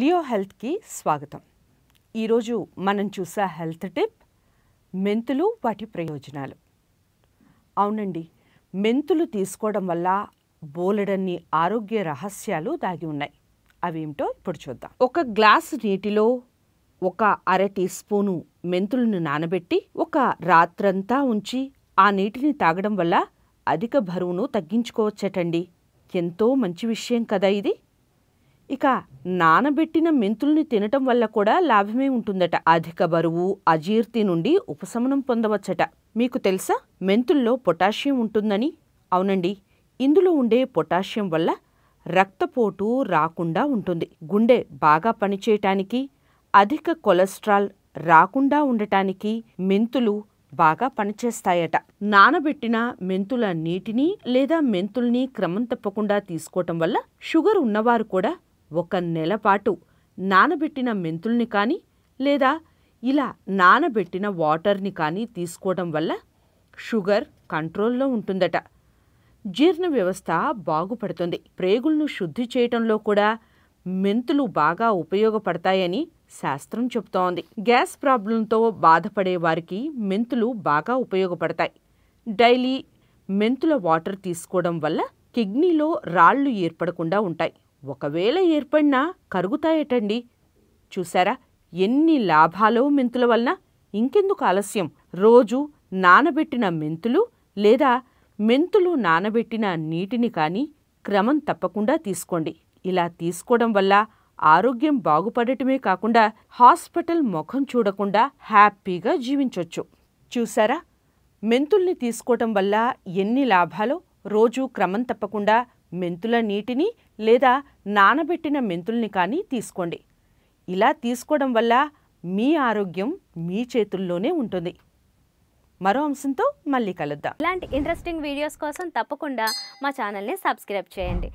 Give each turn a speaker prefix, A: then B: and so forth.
A: Leo హెల్త్కి స్వాగతం ఈరోజు మనం చూసే హెల్త్ టిప్ మెంతులు వాటి ప్రయోజనాలు అవునండి మెంతులు తీసుకోవడం వల్ల బోలెడన్ని ఆరోగ్య రహస్యాలు దాగి ఉన్నాయి అవేమిటో ఇప్పుడు చూద్దాం ఒక గ్లాస్ నీటిలో ఒక అర టీ స్పూను మెంతులను నానబెట్టి ఒక రాత్రంతా ఉంచి ఆ నీటిని తాగడం వల్ల అధిక బరువును తగ్గించుకోవచ్చటండి ఎంతో మంచి విషయం కదా ఇది ఇక నానబెట్టిన మెంతుల్ని తినటం వల్ల కూడా లాభమే ఉంటుందట అధిక బరువు అజీర్తి నుండి ఉపశమనం పొందవచ్చట మీకు తెలుసా మెంతుల్లో పొటాషియం ఉంటుందని అవునండి ఇందులో ఉండే పొటాషియం వల్ల రక్తపోటు రాకుండా ఉంటుంది గుండె బాగా పనిచేయటానికి అధిక కొలెస్ట్రాల్ రాకుండా ఉండటానికి మెంతులు బాగా పనిచేస్తాయట నానబెట్టిన మెంతుల నీటిని లేదా మెంతుల్ని క్రమం తప్పకుండా తీసుకోవటం వల్ల షుగర్ ఉన్నవారు కూడా ఒక నెలపాటు నానబెట్టిన మెంతుల్ని కానీ లేదా ఇలా నానబెట్టిన వాటర్ని కానీ తీసుకోవడం వల్ల షుగర్ కంట్రోల్లో ఉంటుందట జీర్ణ వ్యవస్థ బాగుపడుతుంది ప్రేగులను శుద్ధి చేయటంలో కూడా మెంతులు బాగా ఉపయోగపడతాయని శాస్త్రం చెప్తోంది గ్యాస్ ప్రాబ్లంతో బాధపడే వారికి మెంతులు బాగా ఉపయోగపడతాయి డైలీ మెంతుల వాటర్ తీసుకోవడం వల్ల కిడ్నీలో రాళ్ళు ఏర్పడకుండా ఉంటాయి ఒకవేళ ఏర్పడినా కరుగుతాయటండి చూసారా ఎన్ని లాభాలో మెంతుల వలన ఇంకెందుకు ఆలస్యం రోజు నానబెట్టిన మెంతులు లేదా మెంతులు నానబెట్టిన నీటిని కానీ క్రమం తప్పకుండా తీసుకోండి ఇలా తీసుకోవడం వల్ల ఆరోగ్యం బాగుపడటమే కాకుండా హాస్పిటల్ ముఖం చూడకుండా హ్యాపీగా జీవించవచ్చు చూసారా మెంతుల్ని తీసుకోవటం వల్ల ఎన్ని లాభాలో రోజు క్రమం తప్పకుండా మెంతుల నీటిని లేదా నానబెట్టిన మెంతుల్ని కానీ తీసుకోండి ఇలా తీసుకోవడం వల్ల మీ ఆరోగ్యం మీ చేతుల్లోనే ఉంటుంది మరో అంశంతో మళ్ళీ కలుద్దాం ఇలాంటి ఇంట్రెస్టింగ్ వీడియోస్ కోసం తప్పకుండా మా ఛానల్ని సబ్స్క్రైబ్ చేయండి